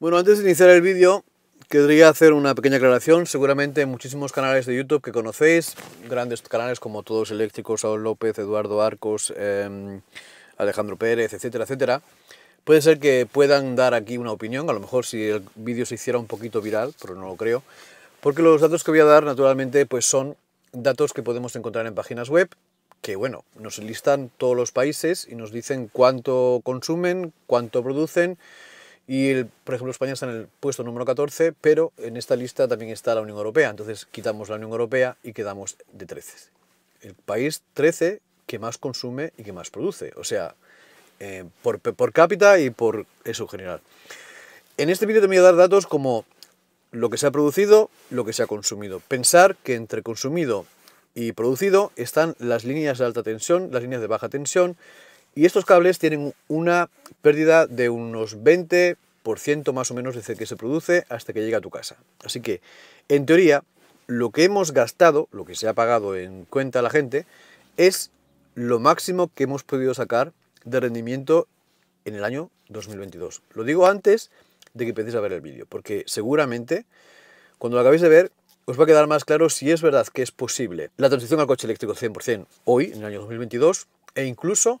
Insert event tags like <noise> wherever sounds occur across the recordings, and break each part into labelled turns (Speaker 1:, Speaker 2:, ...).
Speaker 1: Bueno, antes de iniciar el vídeo, querría hacer una pequeña aclaración. Seguramente muchísimos canales de YouTube que conocéis, grandes canales como Todos Eléctricos, Saúl López, Eduardo Arcos, em, Alejandro Pérez, etcétera, etcétera, puede ser que puedan dar aquí una opinión, a lo mejor si el vídeo se hiciera un poquito viral, pero no lo creo, porque los datos que voy a dar naturalmente pues son datos que podemos encontrar en páginas web, que bueno, nos listan todos los países y nos dicen cuánto consumen, cuánto producen, y, el, por ejemplo, España está en el puesto número 14, pero en esta lista también está la Unión Europea. Entonces quitamos la Unión Europea y quedamos de 13. El país 13 que más consume y que más produce. O sea, eh, por, por cápita y por eso general. En este vídeo te voy a dar datos como lo que se ha producido, lo que se ha consumido. Pensar que entre consumido y producido están las líneas de alta tensión, las líneas de baja tensión, y estos cables tienen una pérdida de unos 20% más o menos desde que se produce hasta que llega a tu casa. Así que, en teoría, lo que hemos gastado, lo que se ha pagado en cuenta la gente, es lo máximo que hemos podido sacar de rendimiento en el año 2022. Lo digo antes de que empecéis a ver el vídeo, porque seguramente cuando lo acabéis de ver os va a quedar más claro si es verdad que es posible la transición al coche eléctrico 100% hoy, en el año 2022, e incluso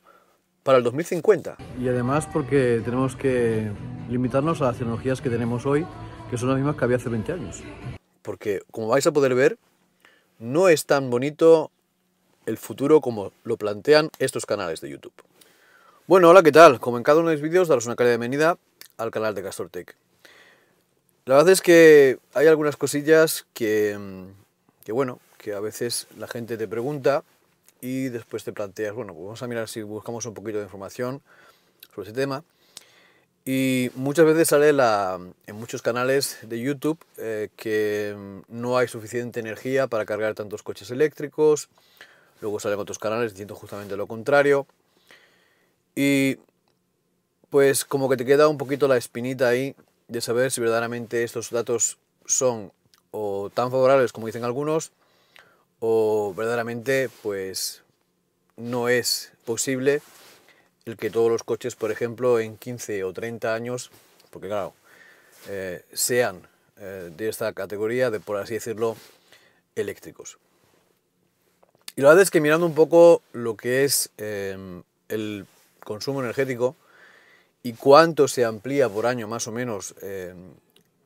Speaker 1: para el 2050. Y además porque tenemos que limitarnos a las tecnologías que tenemos hoy, que son las mismas que había hace 20 años. Porque, como vais a poder ver, no es tan bonito el futuro como lo plantean estos canales de YouTube. Bueno, hola, ¿qué tal? Como en cada uno de mis vídeos, daros una de bienvenida al canal de Tech. La verdad es que hay algunas cosillas que, mm, que, bueno, que a veces la gente te pregunta y después te planteas, bueno, pues vamos a mirar si buscamos un poquito de información sobre ese tema. Y muchas veces sale la, en muchos canales de YouTube eh, que no hay suficiente energía para cargar tantos coches eléctricos. Luego salen otros canales diciendo justamente lo contrario. Y pues como que te queda un poquito la espinita ahí de saber si verdaderamente estos datos son o tan favorables como dicen algunos o verdaderamente pues no es posible el que todos los coches, por ejemplo, en 15 o 30 años, porque claro, eh, sean eh, de esta categoría de, por así decirlo, eléctricos. Y la verdad es que mirando un poco lo que es em, el consumo energético y cuánto se amplía por año más o menos em,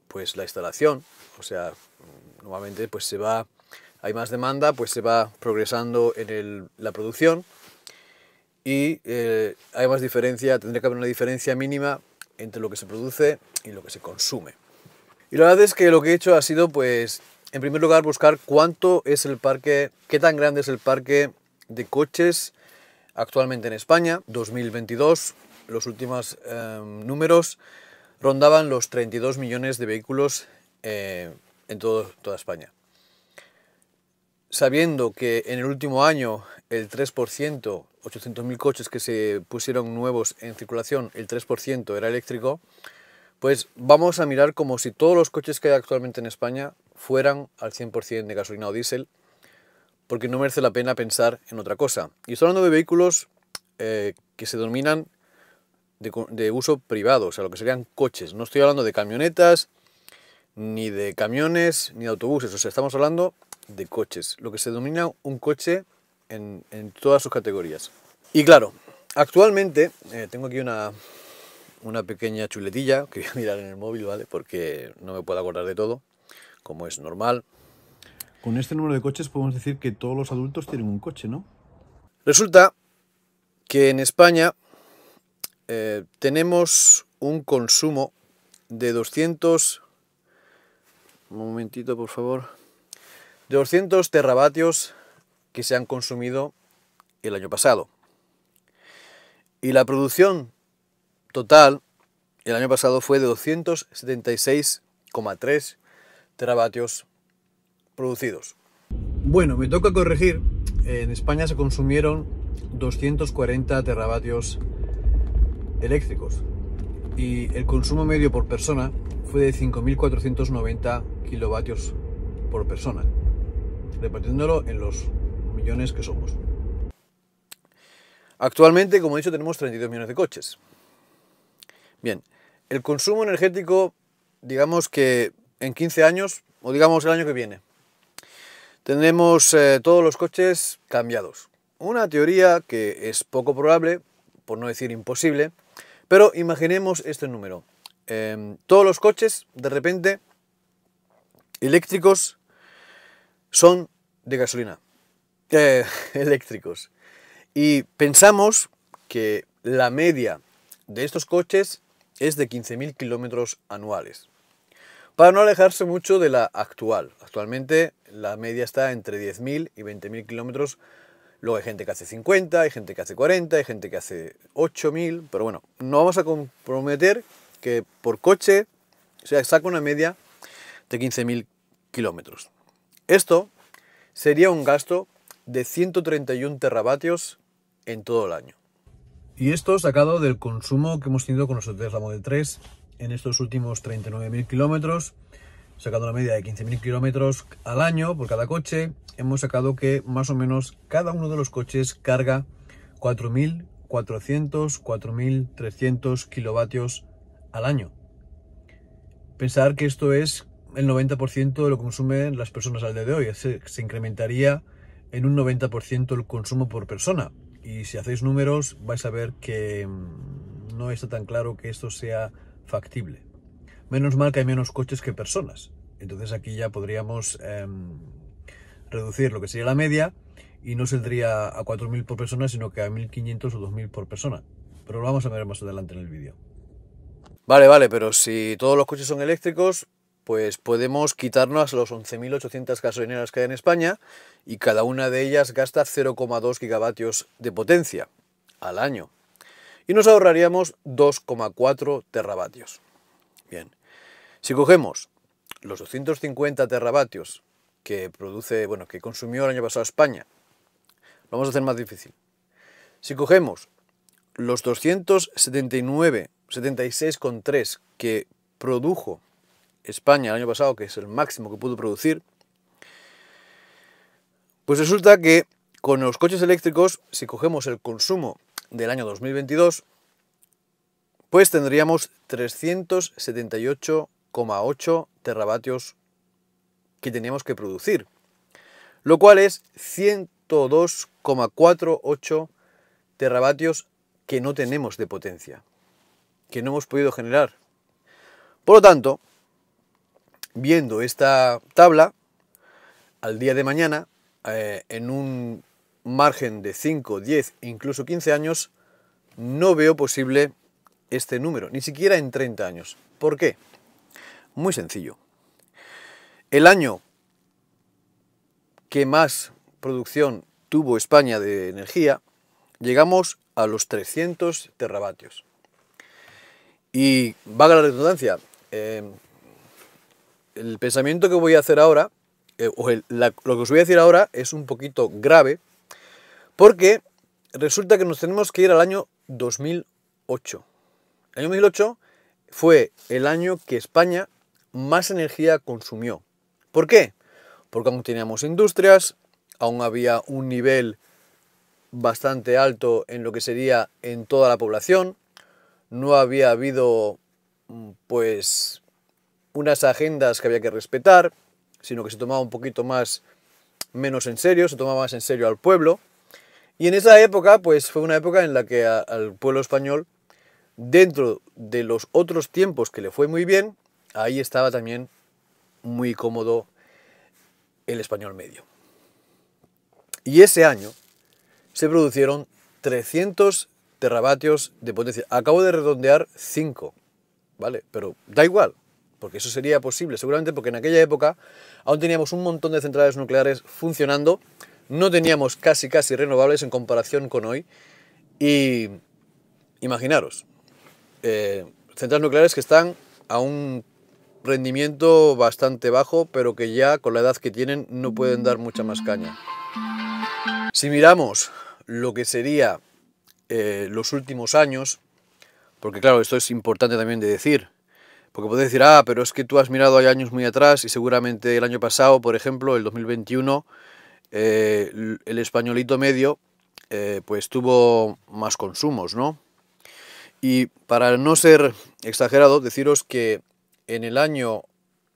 Speaker 1: pues la instalación, o sea, mm, normalmente pues se va hay más demanda, pues se va progresando en la producción y eh, hay más diferencia, tendría que haber una diferencia mínima entre lo que se produce y lo que se consume. Y la verdad es que lo que he hecho ha sido, pues, en primer lugar, buscar cuánto es el parque, qué tan grande es el parque de coches actualmente en España. 2022, los últimos em, números rondaban los 32 millones de vehículos eh, en toda España sabiendo que en el último año el 3%, 800.000 coches que se pusieron nuevos en circulación, el 3% era eléctrico, pues vamos a mirar como si todos los coches que hay actualmente en España fueran al 100% de gasolina o diésel, porque no merece la pena pensar en otra cosa. Y estoy hablando de vehículos eh, que se dominan de, de uso privado, o sea, lo que serían coches. No estoy hablando de camionetas, ni de camiones, ni de autobuses, o sea, estamos hablando de coches, lo que se denomina un coche en, todas sus categorías. Y claro, actualmente eh, tengo aquí una, una pequeña chuletilla que voy a mirar en el móvil, ¿vale? Porque no me puedo acordar de todo, como es normal. Con este número de coches podemos decir que todos los adultos tienen un coche, ¿no? Resulta que en España eh, tenemos un consumo de 200... Un momentito, por favor. 200 teravatios que se han consumido el año pasado. Y la producción total el año pasado fue de 276,3 teravatios producidos. Bueno, me toca corregir. En España se consumieron 240 teravatios eléctricos y el consumo medio por persona fue de 5.490 kilovatios por persona repartiéndolo en los millones que somos. Actualmente, como he dicho, tenemos 32 millones de coches. Bien, el consumo energético, digamos que en 15 años, o digamos el año que viene, tendremos eh, todos los coches cambiados. Una teoría que es poco probable, por no decir imposible, pero imaginemos este número. Em, todos los coches, de repente, eléctricos son de gasolina, <laughs> eh, eléctricos. Y pensamos que la media de estos coches es de 15.000 kilómetros anuales. Para no alejarse mucho de la actual. Actualmente la media está entre 10.000 y 20.000 kilómetros. Luego hay gente que hace 50, hay gente que hace 40, hay gente que hace 8.000. Pero bueno, no vamos a comprometer que por coche se saca una media de 15.000 kilómetros. Esto sería un gasto de 131 teravatios en todo el año. Y esto sacado del consumo que hemos tenido con nuestro Tesla Model 3 en estos últimos 39.000 kilómetros, sacando la media de 15.000 kilómetros al año por cada coche, hemos sacado que más o menos cada uno de los coches carga 4.400, 4.300 kilovatios al año. Pensar que esto es el 90% lo consumen las personas al día de hoy. Se, incrementaría en un 90% el consumo por persona. Y si hacéis números vais a ver que mm, no está tan claro que esto sea factible. Menos mal que hay menos coches que personas. Entonces aquí ya podríamos em, reducir lo que sería la media y no saldría a 4.000 por persona, sino que a 1.500 o 2.000 por persona. Pero lo vamos a ver más adelante en el vídeo. Vale, vale, pero si todos los coches son eléctricos, pues podemos quitarnos los 11.800 gasolineras que hay en España y cada una de ellas gasta 0,2 gigavatios de potencia al año. Y nos ahorraríamos 2,4 terravatios. Bien, si cogemos los 250 terravatios que produce, bueno, que consumió el año pasado España, lo vamos a hacer más difícil. Si cogemos los 279, 76,3 que produjo España el año pasado, que es el máximo que pudo producir, pues resulta que con los coches eléctricos, si cogemos el consumo del año 2022, pues tendríamos 378,8 teravatios que teníamos que producir, lo cual es 102,48 teravatios que no tenemos de potencia, que no hemos podido generar. Por lo tanto, viendo esta tabla al día de mañana, eh, en un margen de 5, 10, incluso 15 años, no veo posible este número, ni siquiera en 30 años. ¿Por qué? Muy sencillo. El año que más producción tuvo España de energía, llegamos a los 300 terravatios. Y valga la redundancia, eh, el pensamiento que voy a hacer ahora, eh, o lo que os voy a decir ahora es un poquito grave, porque resulta que nos tenemos que ir al año 2008. El año 2008 fue el año que España más energía consumió. ¿Por qué? Porque aún teníamos industrias, aún había un nivel bastante alto en lo que sería en toda la población, no había habido mm, pues unas agendas que había que respetar, sino que se tomaba un poquito más menos en serio, se tomaba más en serio al pueblo. Y en esa época, pues fue una época en la que al pueblo español, dentro de los otros tiempos que le fue muy bien, ahí estaba también muy cómodo el español medio. Y ese año se produjeron 300 terravatios de potencia. Acabo de redondear 5, ¿vale? Pero da igual, porque eso sería posible, seguramente porque en aquella época aún teníamos un montón de centrales nucleares funcionando, no teníamos casi casi renovables en comparación con hoy, y imaginaros, eh, centrales nucleares que están a un rendimiento bastante bajo, pero que ya con la edad que tienen no pueden dar mucha más caña. Si miramos lo que sería eh, los últimos años, porque claro, esto es importante también de decir, porque puedes decir, ah, pero es que tú has mirado hay años muy atrás y seguramente el año pasado, por ejemplo, el 2021, eh, el españolito medio, eh, pues tuvo más consumos, ¿no? Y para no ser exagerado, deciros que en el año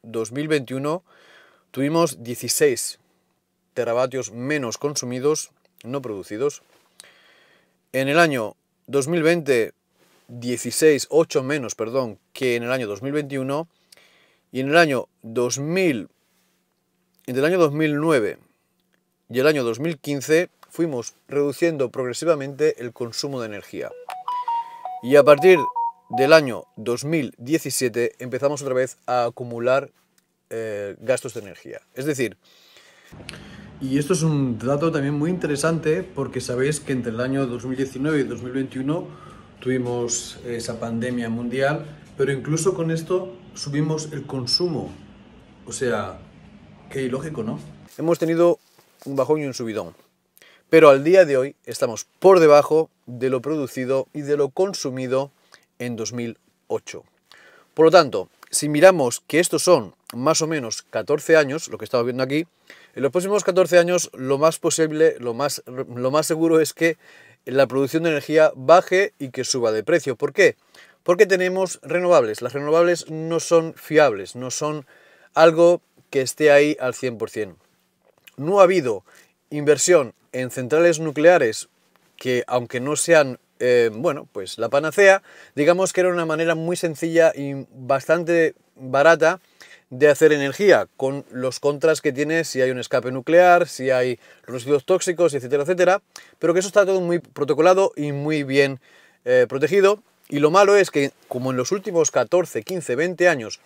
Speaker 1: 2021 tuvimos 16 teravatios menos consumidos, no producidos. En el año 2020 16, 8 menos, perdón, que en el año 2021 y en el año 2000, entre el año 2009 y el año 2015 fuimos reduciendo progresivamente el consumo de energía. Y a partir del año 2017 empezamos otra vez a acumular eh, gastos de energía. Es decir, y esto es un dato también muy interesante porque sabéis que entre el año 2019 y 2021 tuvimos esa pandemia mundial, pero incluso con esto subimos el consumo. O sea, qué ilógico, ¿no? Hemos tenido un bajón y un subidón, pero al día de hoy estamos por debajo de lo producido y de lo consumido en 2008. Por lo tanto, si miramos que estos son más o menos 14 años, lo que estamos viendo aquí, en los próximos 14 años lo más posible, lo más, lo más seguro es que la producción de energía baje y que suba de precio. ¿Por qué? Porque tenemos renovables. Las renovables no son fiables, no son algo que esté ahí al 100%. No ha habido inversión en centrales nucleares que, aunque no sean, eh, bueno, pues la panacea, digamos que era una manera muy sencilla y bastante barata de hacer energía, con los contras que tiene si hay un escape nuclear, si hay residuos tóxicos, etcétera, etcétera, pero que eso está todo muy protocolado y muy bien eh, protegido. Y lo malo es que, como en los últimos 14, 15, 20 años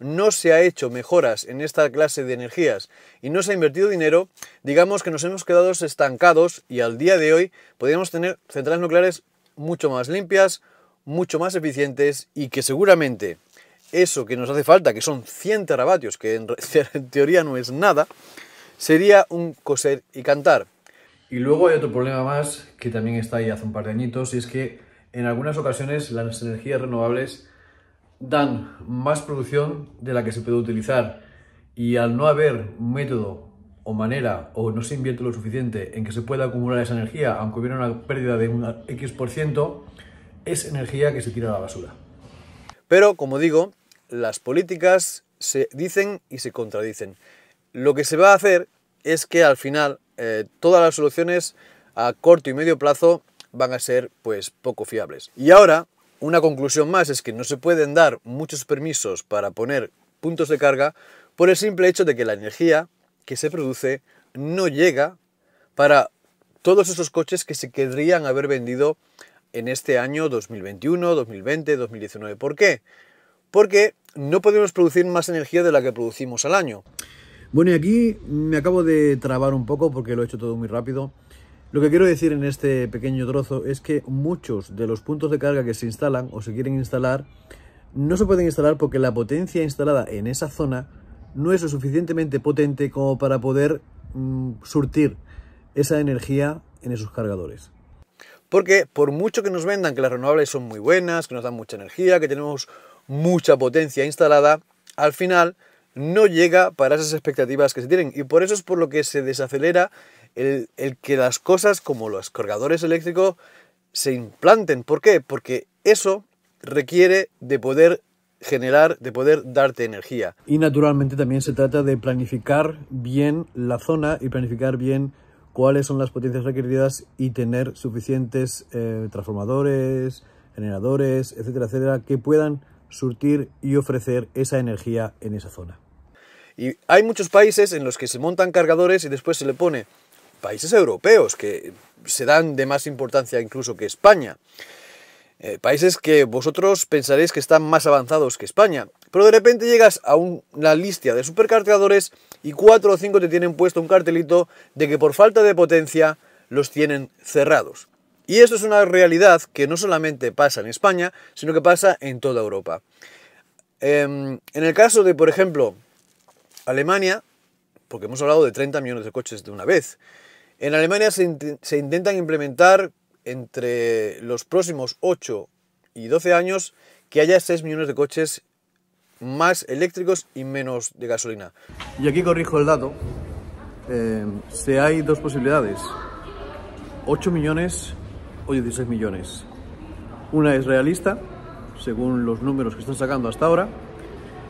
Speaker 1: no se ha hecho mejoras en esta clase de energías y no se ha invertido dinero, digamos que nos hemos quedado estancados y al día de hoy podríamos tener centrales nucleares mucho más limpias, mucho más eficientes y que seguramente eso que nos hace falta, que son 100 teravatios, que <laughs> en, teoría no es nada, sería un coser y cantar. Y luego hay otro problema más que también está ahí hace un par de añitos y es que en algunas ocasiones las energías renovables dan más producción de la que se puede utilizar y al no haber método o manera o no se invierte lo suficiente en que se pueda acumular esa energía, aunque hubiera una pérdida de un X%, es energía que se tira a la basura. Pero, como digo, las políticas se dicen y se contradicen. Lo que se va a hacer es que al final eh, todas las soluciones a corto y medio plazo van a ser pues poco fiables. Y ahora, una conclusión más es que no se pueden dar muchos permisos para poner puntos de carga por el simple hecho de que la energía que se produce no llega para todos esos coches que se querrían haber vendido en este año 2021, 2020, 2019. ¿Por qué? porque no podemos producir más energía de la que producimos al año. Bueno, y aquí me acabo de trabar un poco porque lo he hecho todo muy rápido. Lo que quiero decir en este pequeño trozo es que muchos de los puntos de carga que se instalan o se quieren instalar no se pueden instalar porque la potencia instalada en esa zona no es lo suficientemente potente como para poder mm, surtir esa energía en esos cargadores. Porque por mucho que nos vendan que las renovables son muy buenas, que nos dan mucha energía, que tenemos mucha potencia instalada, al final no llega para esas expectativas que se tienen. Y por eso es por lo que se desacelera el, que las cosas como los cargadores eléctricos se implanten. ¿Por qué? Porque eso requiere de poder generar, de poder darte energía. Y naturalmente también se trata de planificar bien la zona y planificar bien cuáles son las potencias requeridas y tener suficientes eh, transformadores, generadores, etcétera, etcétera, que puedan surtir y ofrecer esa energía en esa zona. Y hay muchos países en los que se montan cargadores y después se le pone países europeos que se dan de más importancia incluso que España. Eh, países que vosotros pensaréis que están más avanzados que España. Pero de repente llegas a una lista de supercargadores y cuatro o cinco te tienen puesto un cartelito de que por falta de potencia los tienen cerrados. Y esto es una realidad que no solamente pasa en España, sino que pasa en toda Europa. Em, en el caso de, por ejemplo, Alemania, porque hemos hablado de 30 millones de coches de una vez, en Alemania se, intentan implementar entre los próximos 8 y 12 años que haya 6 millones de coches más eléctricos y menos de gasolina. Y aquí corrijo el dato. Em, si hay dos posibilidades. 8 millones o 16 millones. Una es realista, según los números que están sacando hasta ahora,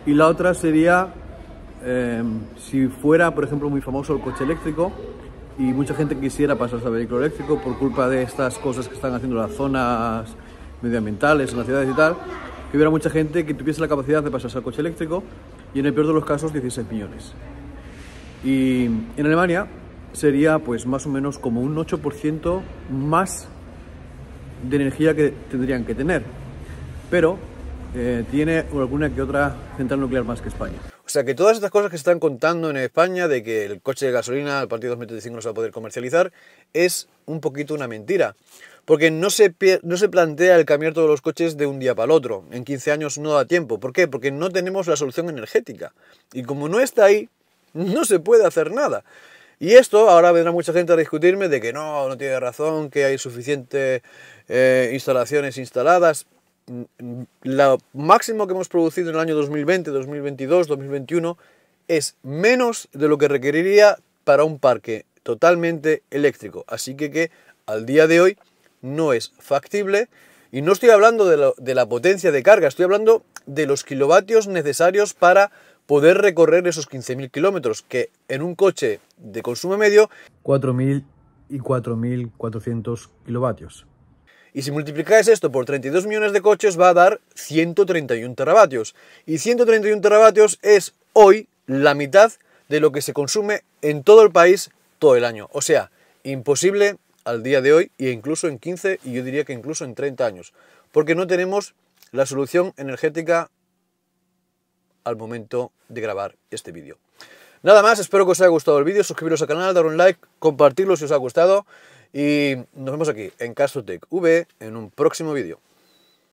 Speaker 1: y la otra sería em, si fuera, por ejemplo, muy famoso el coche eléctrico y mucha gente quisiera pasar a vehículo eléctrico por culpa de estas cosas que están haciendo las zonas medioambientales en las ciudades y tal, que hubiera mucha gente que tuviese la capacidad de pasarse al coche eléctrico y en el peor de los casos 16 millones. Y en Alemania sería pues más o menos como un 8% más de energía que tendrían que tener. Pero eh, tiene alguna que otra central nuclear más que España. O sea que todas estas cosas que se están contando en España de que el coche de gasolina al partir de 2025 no se va a poder comercializar es un poquito una mentira. Porque no se, no se plantea el cambiar todos los coches de un día para el otro. En 15 años no da tiempo. ¿Por qué? Porque no tenemos la solución energética. Y como no está ahí, no se puede hacer nada. Y esto ahora vendrá mucha gente a discutirme de que no, no tiene razón, que hay suficientes eh, instalaciones instaladas. Mm, mm, lo máximo que hemos producido en el año 2020, 2022, 2021 es menos de lo que requeriría para un parque totalmente eléctrico. Así que que al día de hoy no es factible. Y no estoy hablando de la potencia de carga, estoy hablando de los kilovatios necesarios para poder recorrer esos 15.000 kilómetros, que en un coche de consumo medio... 4.000 y 4.400 kilovatios. Y si multiplicáis esto por 32 millones de coches va a dar 131 teravatios. Y 131 teravatios es hoy la mitad de lo que se consume en todo el país todo el año. O sea, imposible al día de hoy e incluso en 15 y yo diría que incluso en 30 años. Porque no tenemos la solución energética al momento de grabar este vídeo. Nada más, espero que os haya gustado el vídeo, suscribiros al canal, dar un like, compartirlo si os ha gustado y nos vemos aquí en Castrotech V en un próximo vídeo.